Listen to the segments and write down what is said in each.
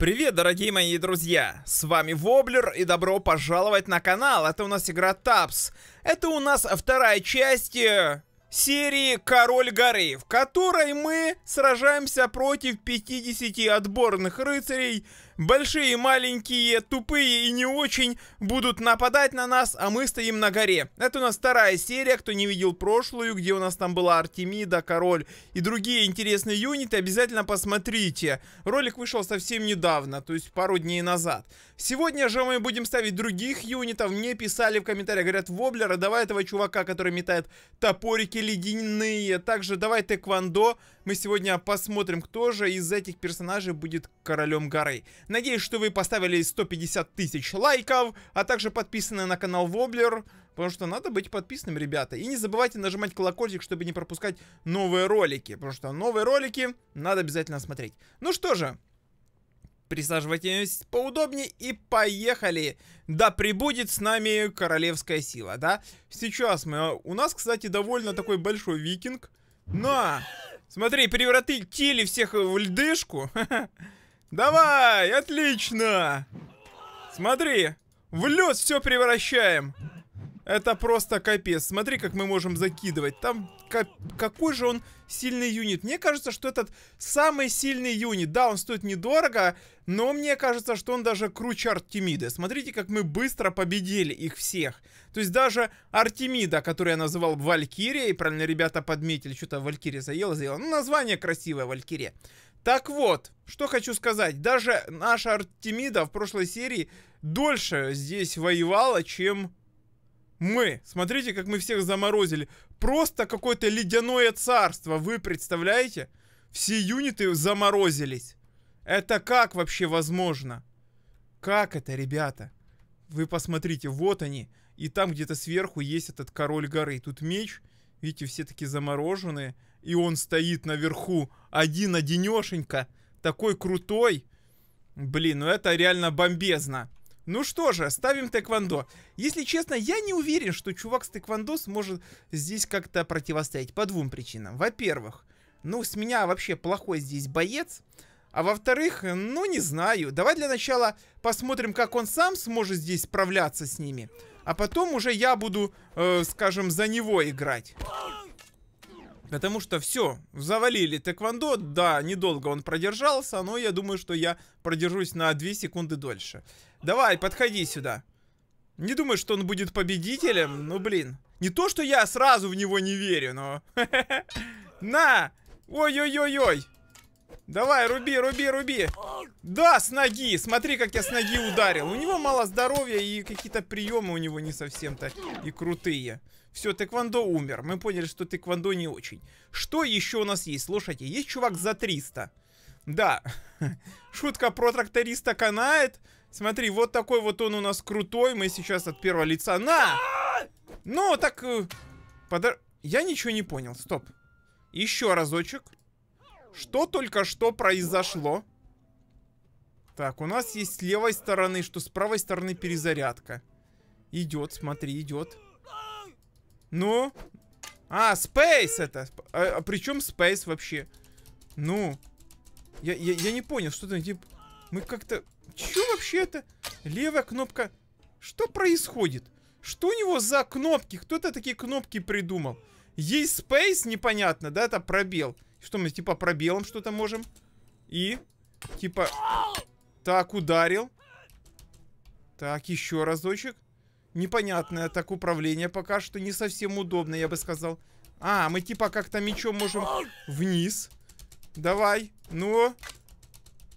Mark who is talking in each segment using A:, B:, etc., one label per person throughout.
A: Привет, дорогие мои друзья! С вами Воблер и добро пожаловать на канал. Это у нас игра Тапс. Это у нас вторая часть э, серии «Король горы», в которой мы сражаемся против 50 отборных рыцарей Большие, маленькие, тупые и не очень будут нападать на нас, а мы стоим на горе. Это у нас вторая серия, кто не видел прошлую, где у нас там была Артемида, Король и другие интересные юниты, обязательно посмотрите. Ролик вышел совсем недавно, то есть пару дней назад. Сегодня же мы будем ставить других юнитов. Мне писали в комментариях, говорят, Воблера, давай этого чувака, который метает топорики ледяные. Также давай тэквондо. Мы сегодня посмотрим, кто же из этих персонажей будет королем горы. Надеюсь, что вы поставили 150 тысяч лайков, а также подписаны на канал Воблер. Потому что надо быть подписанным, ребята. И не забывайте нажимать колокольчик, чтобы не пропускать новые ролики. Потому что новые ролики надо обязательно смотреть. Ну что же, присаживайтесь поудобнее и поехали. Да прибудет с нами королевская сила, да? Сейчас мы... У нас, кстати, довольно такой большой викинг. На! Смотри, превратили всех в льдышку. Давай, отлично! Смотри, в лед все превращаем. Это просто капец. Смотри, как мы можем закидывать. Там кап... какой же он сильный юнит. Мне кажется, что этот самый сильный юнит. Да, он стоит недорого, но мне кажется, что он даже круче Артемиды. Смотрите, как мы быстро победили их всех. То есть даже Артемида, который я называл Валькирией, правильно ребята подметили, что-то Валькирия заела, заела. Ну, название красивое, Валькирия. Так вот, что хочу сказать. Даже наша Артемида в прошлой серии дольше здесь воевала, чем мы. Смотрите, как мы всех заморозили. Просто какое-то ледяное царство, вы представляете? Все юниты заморозились. Это как вообще возможно? Как это, ребята? Вы посмотрите, вот они. И там где-то сверху есть этот король горы. Тут меч. Видите, все такие замороженные и он стоит наверху один одинешенько, такой крутой. Блин, ну это реально бомбезно. Ну что же, ставим тэквондо. Если честно, я не уверен, что чувак с тэквондо сможет здесь как-то противостоять. По двум причинам. Во-первых, ну с меня вообще плохой здесь боец. А во-вторых, ну не знаю. Давай для начала посмотрим, как он сам сможет здесь справляться с ними. А потом уже я буду, э, скажем, за него играть. Потому что все, завалили тэквондо, да, недолго он продержался, но я думаю, что я продержусь на 2 секунды дольше. Давай, подходи сюда. Не думаю, что он будет победителем, ну блин. Не то, что я сразу в него не верю, но... На! Ой-ой-ой-ой! Давай, руби, руби, руби. Да, с ноги. Смотри, как я с ноги ударил. У него мало здоровья и какие-то приемы у него не совсем-то и крутые. Все, тэквондо умер. Мы поняли, что тэквондо не очень. Что еще у нас есть? Слушайте, есть чувак за 300. Да. Шутка про тракториста канает. Смотри, вот такой вот он у нас крутой. Мы сейчас от первого лица... На! Ну, так... Э, подо... Я ничего не понял. Стоп. Еще разочек. Что только что произошло? Так, у нас есть с левой стороны, что с правой стороны перезарядка. Идет, смотри, идет. Ну? А, Space это. А, а при чем Спейс вообще? Ну? Я, я, я не понял, что там, типа... Мы как-то... Че вообще это? Левая кнопка... Что происходит? Что у него за кнопки? Кто-то такие кнопки придумал. Есть Space, непонятно, да, это пробел. Что мы типа пробелом что-то можем? И типа так ударил. Так, еще разочек. Непонятное так управление пока что. Не совсем удобно, я бы сказал. А, мы типа как-то мечом можем вниз. Давай. Ну.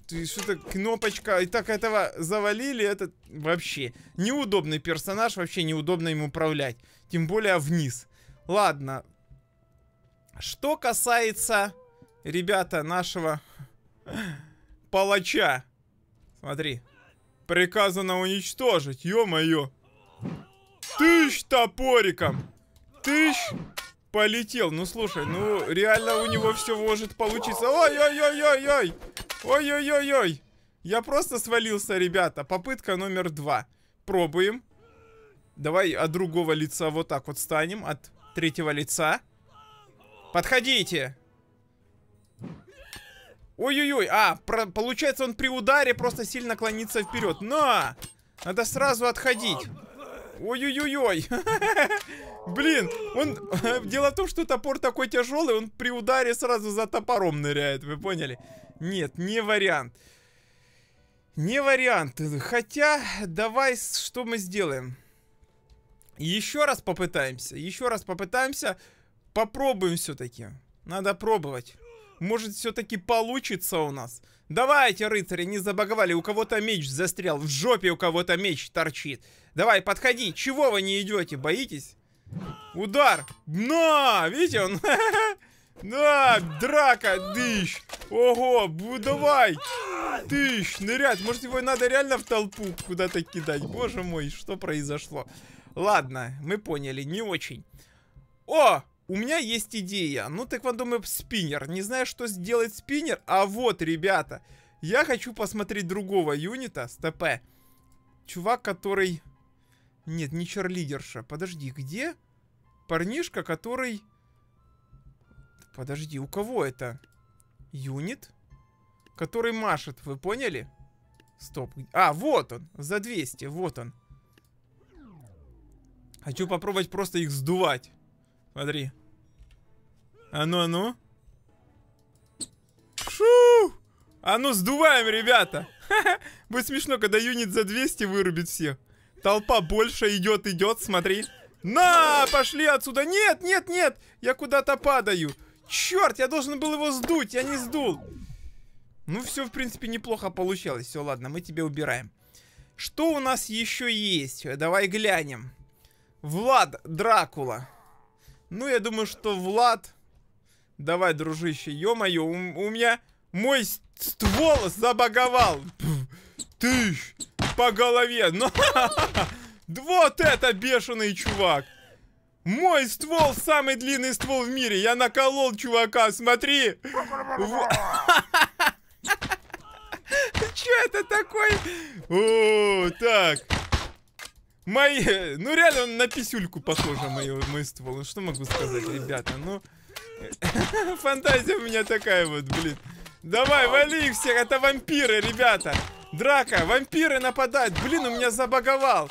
A: Ты что-то кнопочка. И так этого завалили. Это вообще неудобный персонаж. Вообще неудобно им управлять. Тем более вниз. Ладно. Что касается, ребята, нашего палача. Смотри. Приказано уничтожить, ё-моё. Тыщ топориком. Тыщ полетел. Ну, слушай, ну, реально у него все может получиться. Ой-ой-ой-ой-ой. Ой-ой-ой-ой. Я просто свалился, ребята. Попытка номер два. Пробуем. Давай от другого лица вот так вот станем. От третьего лица. Подходите! Ой-ой-ой, а, про, получается он при ударе просто сильно клонится вперед. На! Надо сразу отходить. Ой-ой-ой-ой. Блин, он... Дело в том, что топор такой тяжелый, он при ударе сразу за топором ныряет, вы поняли? Нет, не вариант. Не вариант. Хотя, давай, что мы сделаем? Еще раз попытаемся. Еще раз попытаемся. Попробуем все-таки. Надо пробовать. Может, все-таки получится у нас. Давайте, рыцари, не забаговали. У кого-то меч застрял. В жопе у кого-то меч торчит. Давай, подходи. Чего вы не идете? Боитесь? Удар. На! Видите, он... На, драка, дыщ. Ого, давай. Дыщ, нырять. Может, его надо реально в толпу куда-то кидать. Боже мой, что произошло. Ладно, мы поняли, не очень. О, у меня есть идея. Ну, так вот, думаю, спиннер. Не знаю, что сделать спиннер. А вот, ребята, я хочу посмотреть другого юнита с ТП. Чувак, который... Нет, не черлидерша. Подожди, где? Парнишка, который... Подожди, у кого это? Юнит? Который машет, вы поняли? Стоп. А, вот он, за 200, вот он. Хочу попробовать просто их сдувать. Смотри. А ну, а ну. Шу! А ну, сдуваем, ребята. Будет смешно, когда юнит за 200 вырубит всех. Толпа больше идет, идет, смотри. На, пошли отсюда. Нет, нет, нет. Я куда-то падаю. Черт, я должен был его сдуть, я не сдул. Ну, все, в принципе, неплохо получалось. Все, ладно, мы тебя убираем. Что у нас еще есть? Давай глянем. Влад Дракула. Ну, я думаю, что Влад Давай, дружище, ё-моё, у, у меня мой ствол забаговал. Ты по голове. Ну, вот это бешеный чувак. Мой ствол самый длинный ствол в мире. Я наколол чувака, смотри. Че это такой? О, так. Мои... Ну реально он на писюльку похоже, мой, мой ствол. Ну что могу сказать, ребята? Ну... Фантазия у меня такая вот, блин. Давай, вали их всех, это вампиры, ребята. Драка, вампиры нападают. Блин, у меня забаговал.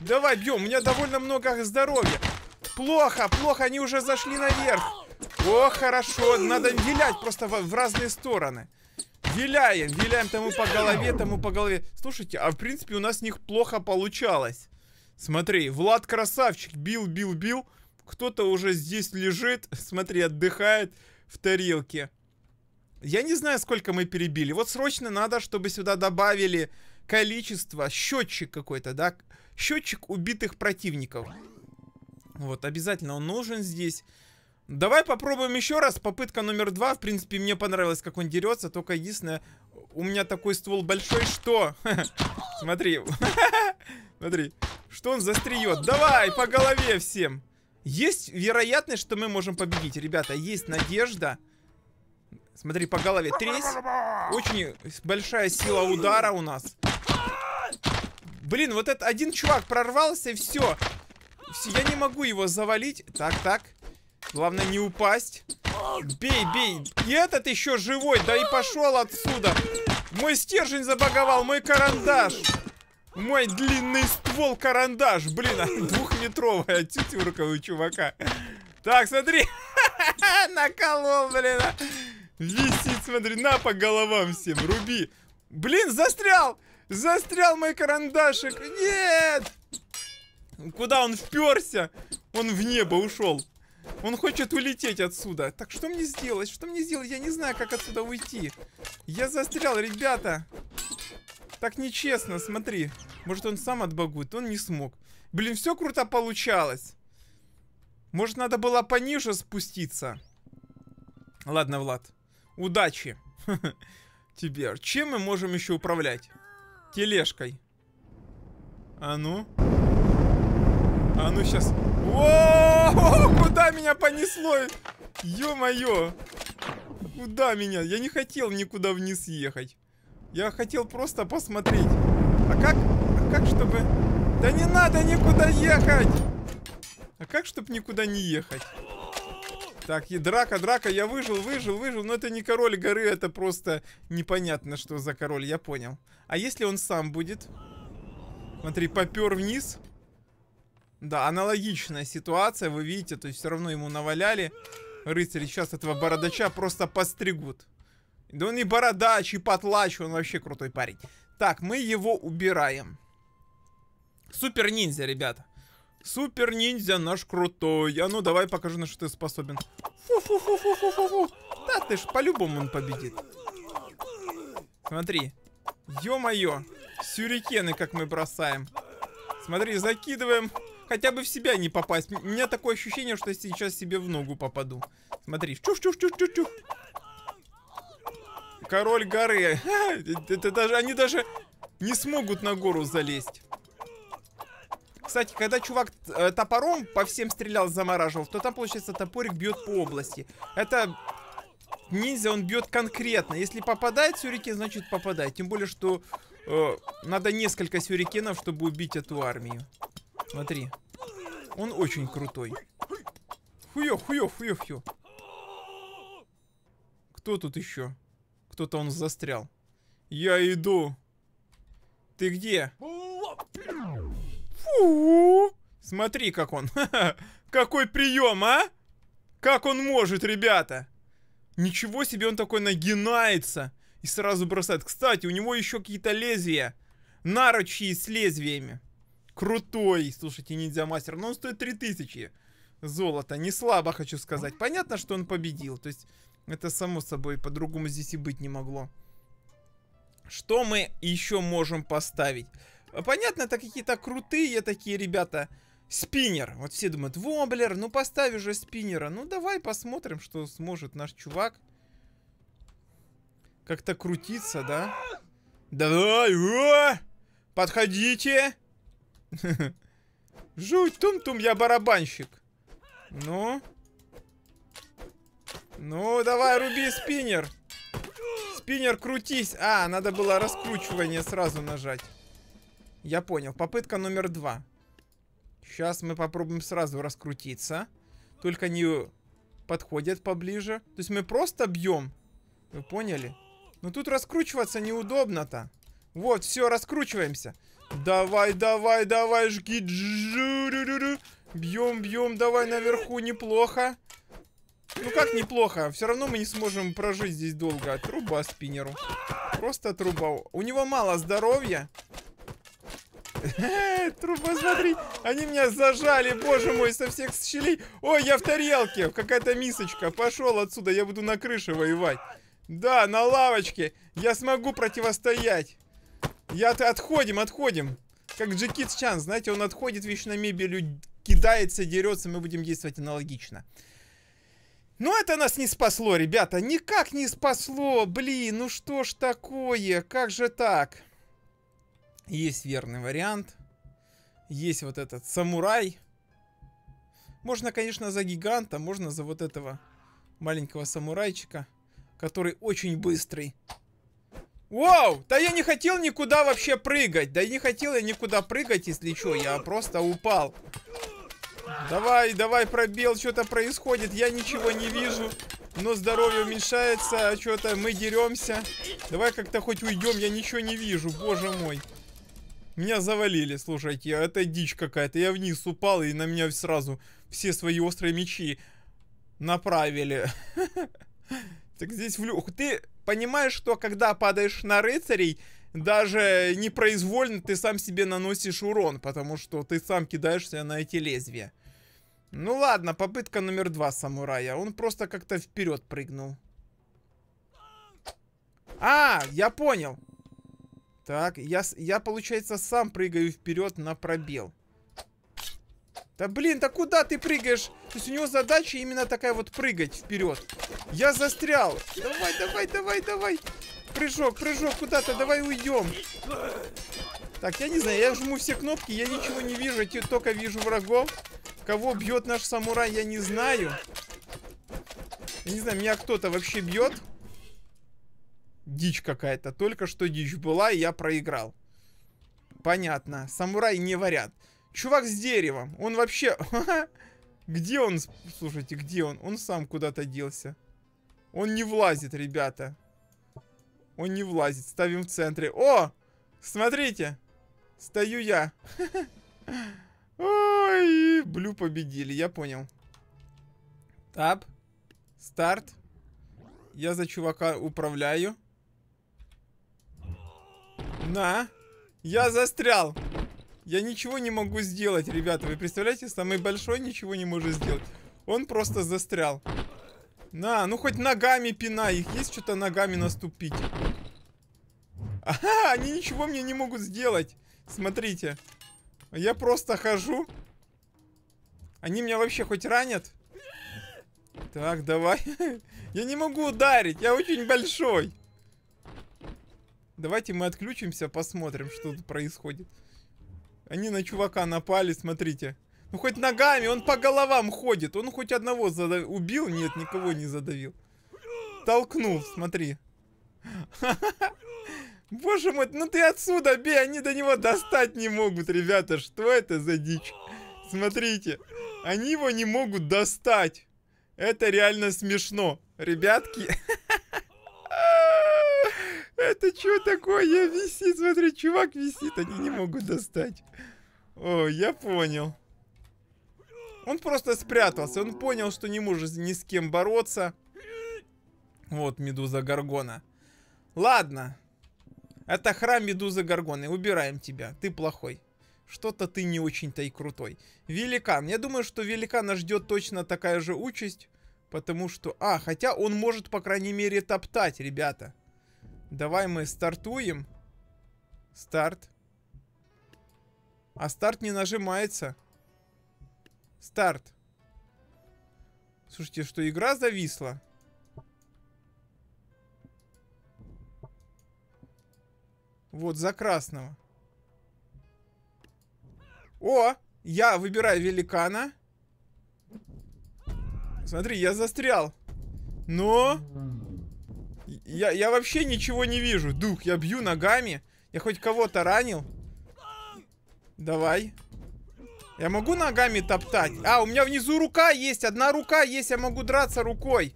A: Давай, бьем, у меня довольно много здоровья. Плохо, плохо, они уже зашли наверх. О, хорошо, надо вилять просто в, в разные стороны. Виляем, виляем тому по голове, тому по голове. Слушайте, а в принципе у нас с них плохо получалось. Смотри, Влад красавчик, бил, бил, бил кто-то уже здесь лежит, смотри, отдыхает в тарелке. Я не знаю, сколько мы перебили. Вот срочно надо, чтобы сюда добавили количество, счетчик какой-то, да? Счетчик убитых противников. Вот, обязательно он нужен здесь. Давай попробуем еще раз. Попытка номер два. В принципе, мне понравилось, как он дерется. Только единственное, у меня такой ствол большой, что... Смотри. Смотри. Что он застреет. Давай, по голове всем. Есть вероятность, что мы можем победить. Ребята, есть надежда. Смотри, по голове тресь. Очень большая сила удара у нас. Блин, вот этот один чувак прорвался и все. Я не могу его завалить. Так, так. Главное не упасть. Бей, бей. И этот еще живой. Да и пошел отсюда. Мой стержень забаговал, мой карандаш. Мой длинный ствол карандаш, блин, а двухметровый от тетюрка у чувака. Так, смотри, наколол, блин. Висит, а. смотри, на по головам всем, руби. Блин, застрял, застрял мой карандашик. Нет! Куда он вперся? Он в небо ушел. Он хочет улететь отсюда. Так что мне сделать? Что мне сделать? Я не знаю, как отсюда уйти. Я застрял, ребята. Так нечестно, смотри. Может, он сам отбагует, он не смог. Блин, все круто получалось. Может, надо было пониже спуститься. Ладно, Влад. Удачи. Тебе. Чем мы можем еще управлять? Тележкой. А ну. А ну сейчас. О, куда меня понесло? Ё-моё. Куда меня? Я не хотел никуда вниз ехать. Я хотел просто посмотреть. А как? А как, чтобы... Да не надо никуда ехать! А как, чтобы никуда не ехать? Так, и драка, драка, я выжил, выжил, выжил. Но это не король горы, это просто непонятно, что за король, я понял. А если он сам будет? Смотри, попер вниз. Да, аналогичная ситуация, вы видите, то есть все равно ему наваляли. Рыцари сейчас этого бородача просто постригут. Да он не бородач, и потлач, он вообще крутой парень. Так, мы его убираем. Супер ниндзя, ребята. Супер ниндзя наш крутой. А ну давай покажи, на что ты способен. Фу-фу-фу-фу-фу-фу. Да ты ж, по-любому он победит. Смотри. Ё-моё. Сюрикены, как мы бросаем. Смотри, закидываем. Хотя бы в себя не попасть. У меня такое ощущение, что я сейчас себе в ногу попаду. Смотри. Чух-чух-чух-чух-чух король горы. Это даже, они даже не смогут на гору залезть. Кстати, когда чувак э, топором по всем стрелял, замораживал, то там, получается, топорик бьет по области. Это ниндзя, он бьет конкретно. Если попадает сюрикен, значит попадает. Тем более, что э, надо несколько сюрикенов, чтобы убить эту армию. Смотри. Он очень крутой. Хуё, хуё, хуё, хуё. Кто тут еще? Кто-то он застрял. Я иду. Ты где? Фу! Смотри, как он. Какой прием, а? Как он может, ребята? Ничего себе, он такой нагинается. И сразу бросает. Кстати, у него еще какие-то лезвия. Наручи с лезвиями. Крутой. Слушайте, ниндзя мастер. Но он стоит 3000 золота. Не слабо, хочу сказать. Понятно, что он победил. То есть это само собой, по-другому здесь и быть не могло. Что мы еще можем поставить? А, понятно, это какие-то крутые такие ребята. Спиннер. Вот все думают, воблер, ну поставь же спиннера. Ну давай посмотрим, что сможет наш чувак. Как-то крутиться, да? Давай, о! подходите. Жуть, тум-тум, я барабанщик. Ну, ну, давай, руби спиннер. Спиннер, крутись. А, надо было раскручивание сразу нажать. Я понял. Попытка номер два. Сейчас мы попробуем сразу раскрутиться. Только не подходят поближе. То есть мы просто бьем. Вы поняли? Но тут раскручиваться неудобно-то. Вот, все, раскручиваемся. Давай, давай, давай, жги. Бьем, бьем, давай наверху, неплохо. Ну как неплохо, все равно мы не сможем прожить здесь долго. Труба спиннеру. Просто труба. У него мало здоровья. Э, труба, смотри, они меня зажали, боже мой, со всех щелей. Ой, я в тарелке, какая-то мисочка. Пошел отсюда, я буду на крыше воевать. Да, на лавочке. Я смогу противостоять. Я отходим, отходим. Как Джекит Чан, знаете, он отходит вечно мебелью, кидается, дерется. Мы будем действовать аналогично. Ну это нас не спасло, ребята. Никак не спасло. Блин, ну что ж такое? Как же так? Есть верный вариант. Есть вот этот самурай. Можно, конечно, за гиганта. Можно за вот этого маленького самурайчика. Который очень быстрый. Вау! Да я не хотел никуда вообще прыгать. Да и не хотел я никуда прыгать, если что. Я просто упал. Давай, давай, пробел, что-то происходит, я ничего не вижу. Но здоровье уменьшается, а что-то мы деремся. Давай как-то хоть уйдем, я ничего не вижу, боже мой. Меня завалили, слушайте, это дичь какая-то. Я вниз упал, и на меня сразу все свои острые мечи направили. Так здесь влюх. Ты понимаешь, что когда падаешь на рыцарей, даже непроизвольно ты сам себе наносишь урон, потому что ты сам кидаешься на эти лезвия. Ну ладно, попытка номер два самурая. Он просто как-то вперед прыгнул. А, я понял. Так, я, я, получается, сам прыгаю вперед на пробел. Да блин, да куда ты прыгаешь? То есть у него задача именно такая вот прыгать вперед. Я застрял. Давай, давай, давай, давай. Прыжок, прыжок куда-то, давай уйдем. Так, я не знаю, я жму все кнопки, я ничего не вижу, я только вижу врагов. Кого бьет наш самурай, я не знаю. Я не знаю, меня кто-то вообще бьет. Дичь какая-то. Только что дичь была, и я проиграл. Понятно. Самурай не варят. Чувак с деревом. Он вообще... Где он? Слушайте, где он? Он сам куда-то делся. Он не влазит, ребята. Он не влазит. Ставим в центре. О! Смотрите! Стою я. Ой, Блю победили, я понял. Тап. Старт. Я за чувака управляю. На. Я застрял. Я ничего не могу сделать, ребята. Вы представляете, самый большой ничего не может сделать. Он просто застрял. На, ну хоть ногами пина их. Есть что-то ногами наступить. Ага, они ничего мне не могут сделать. Смотрите. Смотрите. Я просто хожу. Они меня вообще хоть ранят? Так, давай. Я не могу ударить, я очень большой. Давайте мы отключимся, посмотрим, что тут происходит. Они на чувака напали, смотрите. Ну хоть ногами, он по головам ходит. Он хоть одного задав... убил? Нет, никого не задавил. Толкнул, смотри. Боже мой, ну ты отсюда бей, они до него достать не могут, ребята. Что это за дичь? Смотрите, они его не могут достать. Это реально смешно. Ребятки, это что такое? Я висит, смотри, чувак висит, они не могут достать. О, я понял. Он просто спрятался, он понял, что не может ни с кем бороться. Вот, медуза Гаргона. Ладно, это храм Медузы Гаргоны. Убираем тебя. Ты плохой. Что-то ты не очень-то и крутой. Великан. Я думаю, что великана ждет точно такая же участь. Потому что... А, хотя он может, по крайней мере, топтать, ребята. Давай мы стартуем. Старт. А старт не нажимается. Старт. Слушайте, что игра зависла? Вот, за красного. О! Я выбираю великана. Смотри, я застрял. Но... Я, я вообще ничего не вижу. Дух, я бью ногами. Я хоть кого-то ранил. Давай. Я могу ногами топтать? А, у меня внизу рука есть. Одна рука есть. Я могу драться рукой.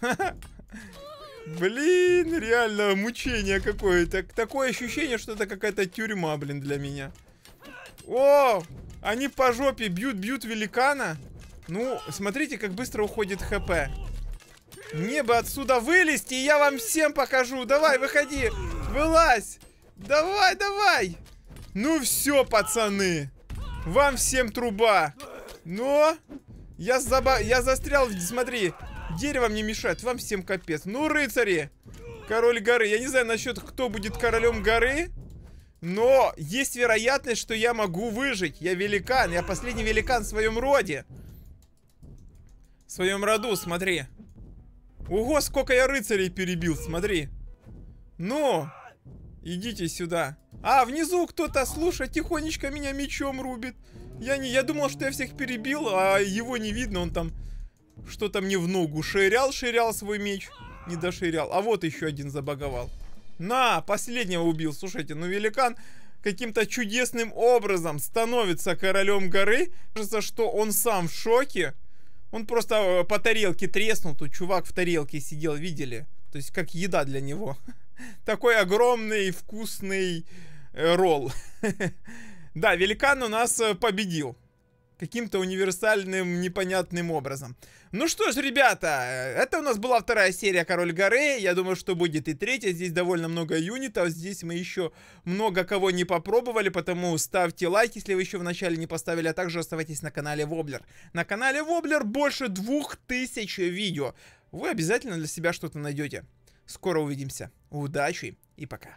A: Блин, реально мучение какое-то. Такое ощущение, что это какая-то тюрьма, блин, для меня. О, они по жопе бьют-бьют великана. Ну, смотрите, как быстро уходит ХП. Мне бы отсюда вылезти, и я вам всем покажу. Давай, выходи, вылазь. Давай, давай. Ну все, пацаны. Вам всем труба. Но я, заба... я застрял, смотри, Дерево не мешает, вам всем капец. Ну, рыцари! Король горы. Я не знаю насчет, кто будет королем горы. Но есть вероятность, что я могу выжить. Я великан. Я последний великан в своем роде. В своем роду, смотри. Ого, сколько я рыцарей перебил, смотри. Ну, идите сюда. А, внизу кто-то, слушай, тихонечко меня мечом рубит. Я, не, я думал, что я всех перебил, а его не видно, он там что-то мне в ногу. Ширял, ширял свой меч. Не доширял. А вот еще один забаговал. На, последнего убил. Слушайте, ну великан каким-то чудесным образом становится королем горы. Кажется, что он сам в шоке. Он просто э, по тарелке треснул. Тут чувак в тарелке сидел, видели? То есть как еда для него. Такой огромный вкусный э, ролл. Да, великан у нас э, победил каким-то универсальным непонятным образом. Ну что ж, ребята, э, это у нас была вторая серия Король горы. Я думаю, что будет и третья. Здесь довольно много юнитов. Здесь мы еще много кого не попробовали, потому ставьте лайк, если вы еще вначале не поставили, а также оставайтесь на канале Воблер. На канале Воблер больше двух тысяч видео. Вы обязательно для себя что-то найдете. Скоро увидимся. Удачи и пока.